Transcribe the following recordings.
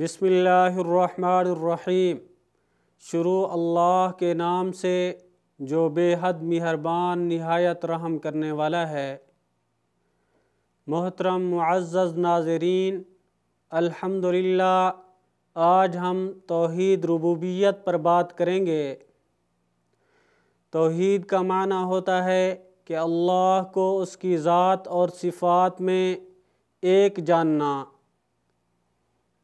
بسم اللہ الرحمن الرحیم شروع اللہ کے نام سے جو بے حد مہربان نہایت رحم کرنے والا ہے محترم معزز ناظرین الحمد آج ہم توحید ربوبیت پر بات کریں گے توحید کا معنی ہوتا ہے کہ اللہ کو اس کی ذات اور صفات میں ایک جاننا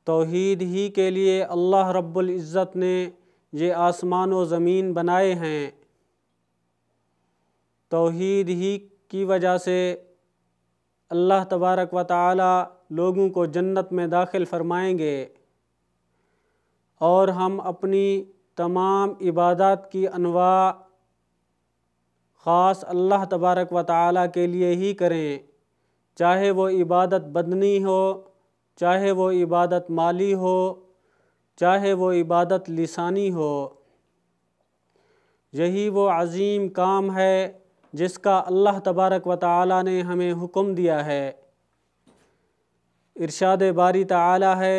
توحید ہی کے لیے اللہ رب العزت نے یہ آسمان و زمین بنائے ہیں توحید ہی کی وجہ سے اللہ تبارک و تعالی لوگوں کو جنت میں داخل فرمائیں گے اور ہم اپنی تمام عبادات کی انواع خاص اللہ تبارک و تعالی کے لیے ہی کریں چاہے وہ عبادت بدنی ہو چاہے وہ عبادت مالی ہو چاہے وہ عبادت لسانی ہو یہی وہ عظیم کام ہے جس کا اللہ تبارک و تعالی نے ہمیں حکم دیا ہے ارشاد باری تعالی ہے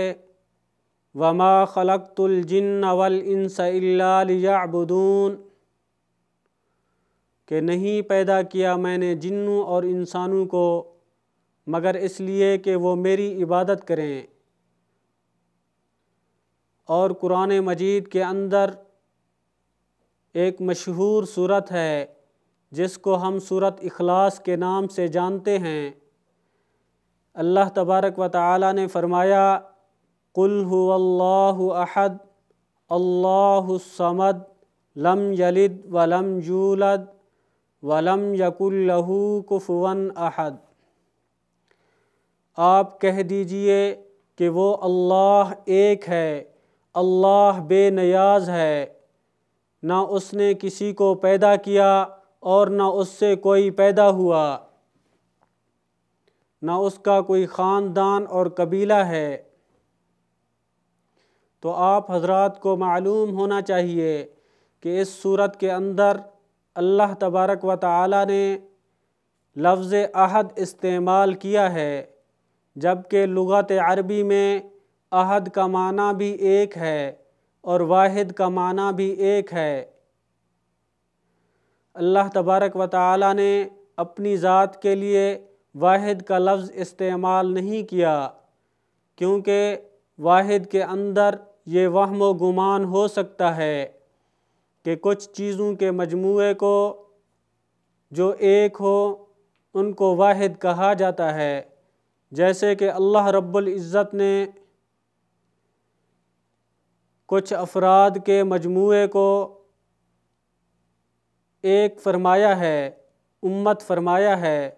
وما خلقت الجن وَالْإِنسَ إِلَّا لِيَعْبُدُونَ کہ نہیں پیدا کیا میں نے جنوں اور انسانوں کو مگر اس لیے کہ وہ میری عبادت کریں اور قرآن مجید کے اندر ایک مشہور صورت ہے جس کو ہم صورت اخلاص کے نام سے جانتے ہیں اللہ تبارک و تعالی نے فرمایا قل و اللہ احد اللہ الصمد لم یلد ولم یولد ولم لم يق القف احد آپ کہہ دیجئے کہ وہ اللہ ایک ہے اللہ بے نیاز ہے نہ اس نے کسی کو پیدا کیا اور نہ اس سے کوئی پیدا ہوا نہ اس کا کوئی خاندان اور قبیلہ ہے تو آپ حضرات کو معلوم ہونا چاہیے کہ اس صورت کے اندر اللہ تبارک و تعالی نے لفظ احد استعمال کیا ہے جبکہ لغت عربی میں عہد کا معنی بھی ایک ہے اور واحد کا معنی بھی ایک ہے اللہ تبارک و تعالی نے اپنی ذات کے لیے واحد کا لفظ استعمال نہیں کیا کیونکہ واحد کے اندر یہ وہم و گمان ہو سکتا ہے کہ کچھ چیزوں کے مجموعے کو جو ایک ہو ان کو واحد کہا جاتا ہے جیسے کہ اللہ رب العزت نے کچھ افراد کے مجموعے کو ایک فرمایا ہے امت فرمایا ہے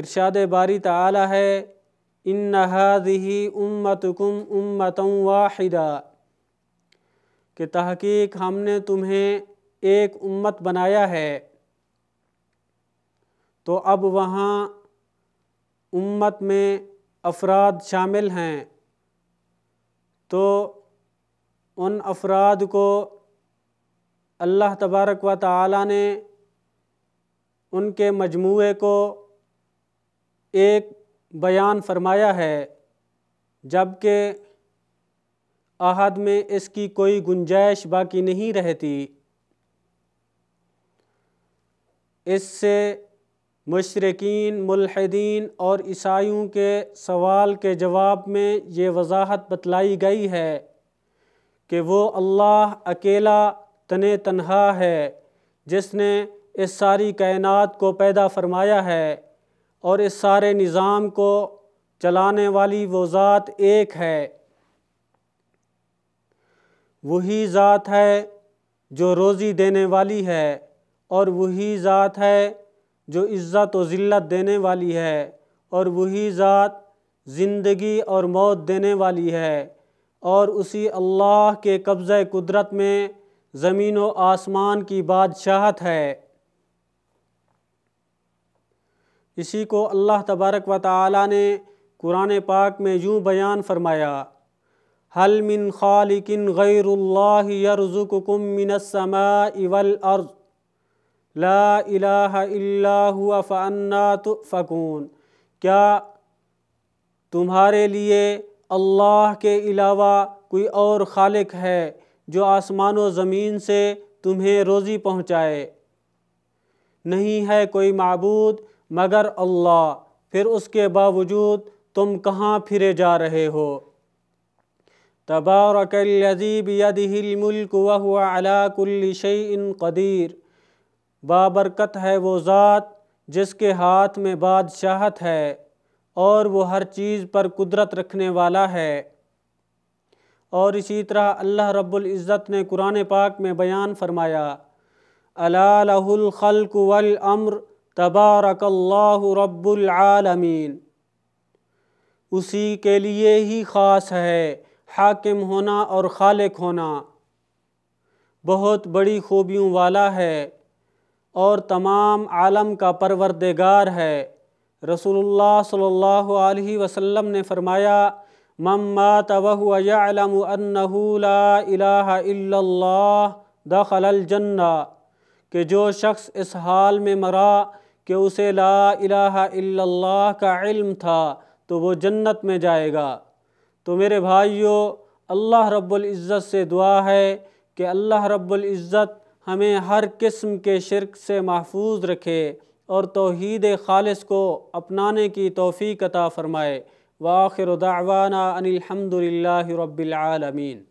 ارشاد باری تعالی ہے ان نہ امتکم امت کم کہ واحدہ تحقیق ہم نے تمہیں ایک امت بنایا ہے تو اب وہاں امت میں افراد شامل ہیں تو ان افراد کو اللہ تبارک و تعالی نے ان کے مجموعے کو ایک بیان فرمایا ہے جب کہ احد میں اس کی کوئی گنجائش باقی نہیں رہتی اس سے مشرقین ملحدین اور عیسائیوں کے سوال کے جواب میں یہ وضاحت بتلائی گئی ہے کہ وہ اللہ اکیلا تن تنہا ہے جس نے اس ساری کائنات کو پیدا فرمایا ہے اور اس سارے نظام کو چلانے والی وہ ذات ایک ہے وہی ذات ہے جو روزی دینے والی ہے اور وہی ذات ہے جو عزت و ذلت دینے والی ہے اور وہی ذات زندگی اور موت دینے والی ہے اور اسی اللہ کے قبضہ قدرت میں زمین و آسمان کی بادشاہت ہے اسی کو اللہ تبارک و تعالی نے قرآن پاک میں یوں بیان فرمایا مِنْ خَالِقٍ غیر اللہ یرزمنس مِنَ السَّمَاءِ وَالْأَرْضِ لا الہ الا ہوا فانا تؤفکون کیا تمہارے لیے اللہ کے علاوہ کوئی اور خالق ہے جو آسمان و زمین سے تمہیں روزی پہنچائے نہیں ہے کوئی معبود مگر اللہ پھر اس کے باوجود تم کہاں پھرے جا رہے ہو تبارک الذی بیدہ الملک ہل ملک کل ہوا قدیر بابرکت ہے وہ ذات جس کے ہاتھ میں بادشاہت ہے اور وہ ہر چیز پر قدرت رکھنے والا ہے اور اسی طرح اللہ رب العزت نے قرآن پاک میں بیان فرمایا لَهُ الخلق ولعمر تبارک اللہ رب العالمین اسی کے لیے ہی خاص ہے حاکم ہونا اور خالق ہونا بہت بڑی خوبیوں والا ہے اور تمام عالم کا پروردگار ہے رسول اللہ صلی اللہ علیہ وسلم نے فرمایا لَا إِلَهَ إِلَّا اللہ دخل الْجَنَّةِ کہ جو شخص اس حال میں مرا کہ اسے لا الہ الا اللہ کا علم تھا تو وہ جنت میں جائے گا تو میرے بھائیو اللہ رب العزت سے دعا ہے کہ اللہ رب العزت ہمیں ہر قسم کے شرک سے محفوظ رکھے اور توحید خالص کو اپنانے کی توفیق عطا فرمائے واخر دعوانا ان الحمدللہ رب العالمین